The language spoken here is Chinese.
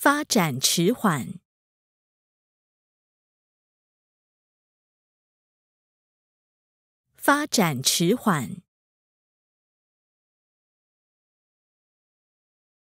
发展迟缓，发展迟缓。